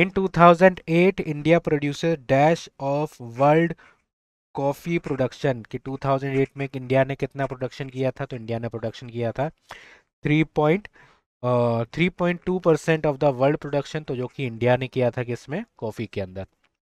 In 2008, India produces dash of world coffee production कि 2008 में India ने कितना प्रोडक्शन किया था तो इंडिया ने प्रोडक्शन किया था three point point two percent of the world production तो जो कि इंडिया ने किया था किसमें कॉफ़ी के अंदर